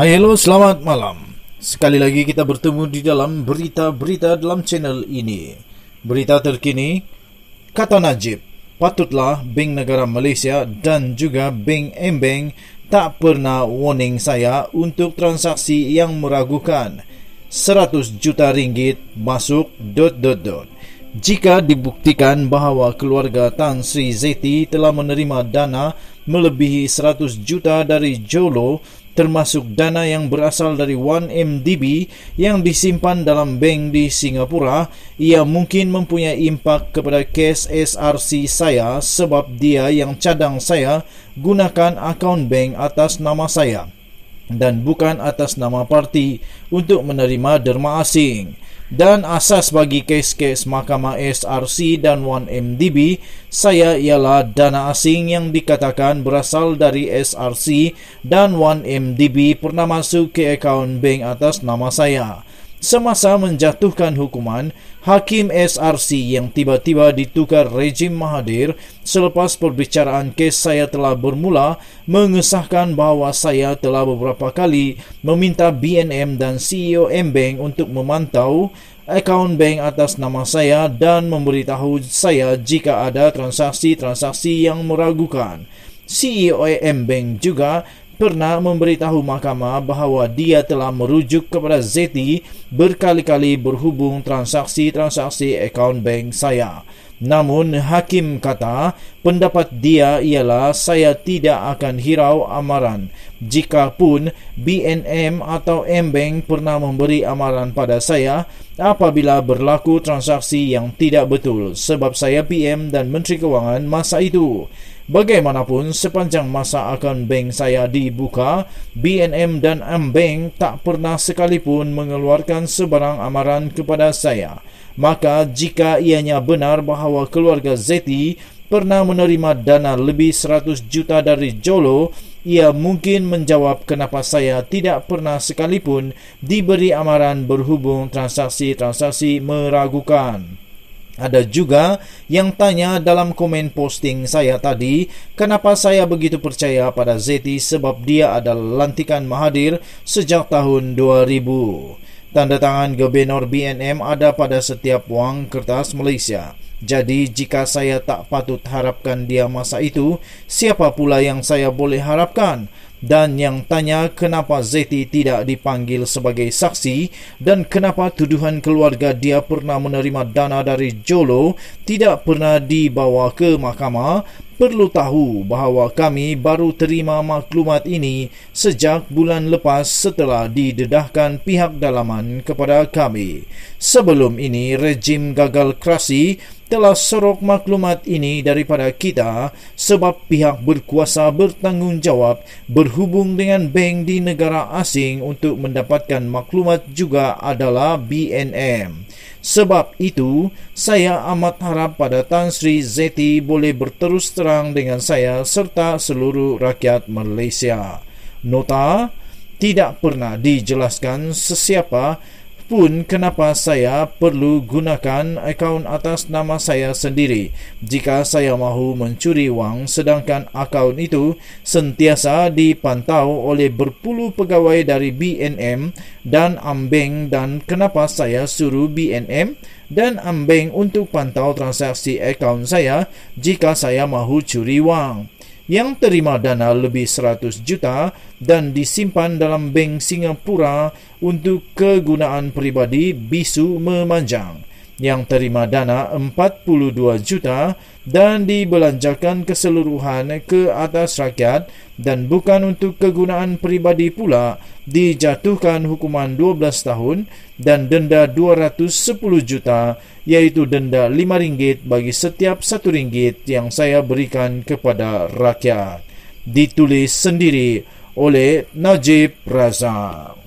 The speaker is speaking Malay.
Hai, hello, selamat malam. Sekali lagi kita bertemu di dalam berita-berita dalam channel ini. Berita terkini, kata Najib, patutlah Bank Negara Malaysia dan juga Bank Mbank tak pernah warning saya untuk transaksi yang meragukan. 100 juta ringgit masuk dot dot dot. Jika dibuktikan bahawa keluarga Tan Sri Zeti telah menerima dana melebihi 100 juta dari Jolo termasuk dana yang berasal dari 1MDB yang disimpan dalam bank di Singapura ia mungkin mempunyai impak kepada kes SRC saya sebab dia yang cadang saya gunakan akaun bank atas nama saya dan bukan atas nama parti untuk menerima derma asing dan asas bagi kes-kes Mahkamah SRC dan 1MDB saya ialah dana asing yang dikatakan berasal dari SRC dan 1MDB pernah masuk ke akaun bank atas nama saya semasa menjatuhkan hukuman Hakim SRC yang tiba-tiba ditukar rejim Mahathir selepas perbicaraan kes saya telah bermula mengesahkan bahawa saya telah beberapa kali meminta BNM dan CEO M-Bank untuk memantau akaun bank atas nama saya dan memberitahu saya jika ada transaksi-transaksi yang meragukan. CEO M-Bank juga pernah memberitahu mahkamah bahawa dia telah merujuk kepada Zeti berkali-kali berhubung transaksi-transaksi akaun bank saya. Namun hakim kata pendapat dia ialah saya tidak akan hirau amaran jika pun BNM atau m pernah memberi amaran pada saya apabila berlaku transaksi yang tidak betul sebab saya PM dan Menteri Kewangan masa itu. Bagaimanapun sepanjang masa akan bank saya dibuka, BNM dan m tak pernah sekalipun mengeluarkan sebarang amaran kepada saya. Maka jika ianya benar bahawa keluarga Zeti pernah menerima dana lebih 100 juta dari Jolo, ia mungkin menjawab kenapa saya tidak pernah sekalipun diberi amaran berhubung transaksi-transaksi meragukan. Ada juga yang tanya dalam komen posting saya tadi, kenapa saya begitu percaya pada Zeti sebab dia adalah lantikan mahadir sejak tahun 2000. Tanda tangan Gubernur BNM ada pada setiap wang kertas Malaysia. Jadi jika saya tak patut harapkan dia masa itu, siapa pula yang saya boleh harapkan? Dan yang tanya kenapa Zeti tidak dipanggil sebagai saksi dan kenapa tuduhan keluarga dia pernah menerima dana dari Jolo tidak pernah dibawa ke mahkamah perlu tahu bahawa kami baru terima maklumat ini sejak bulan lepas setelah didedahkan pihak dalaman kepada kami. Sebelum ini, rejim gagal kerasi telah sorok maklumat ini daripada kita sebab pihak berkuasa bertanggungjawab berhubung dengan bank di negara asing untuk mendapatkan maklumat juga adalah BNM. Sebab itu, saya amat harap pada Tan Sri Zeti boleh berterus terang dengan saya serta seluruh rakyat Malaysia. Nota, tidak pernah dijelaskan sesiapa pun kenapa saya perlu gunakan akaun atas nama saya sendiri jika saya mahu mencuri wang sedangkan akaun itu sentiasa dipantau oleh berpuluh pegawai dari BNM dan Ambeng dan kenapa saya suruh BNM dan Ambeng untuk pantau transaksi akaun saya jika saya mahu curi wang yang terima dana lebih 100 juta dan disimpan dalam bank Singapura untuk kegunaan peribadi bisu memanjang yang terima dana 42 juta dan dibelanjakan keseluruhan ke atas rakyat dan bukan untuk kegunaan peribadi pula dijatuhkan hukuman 12 tahun dan denda 210 juta iaitu denda rm ringgit bagi setiap rm ringgit yang saya berikan kepada rakyat ditulis sendiri oleh Najib Razak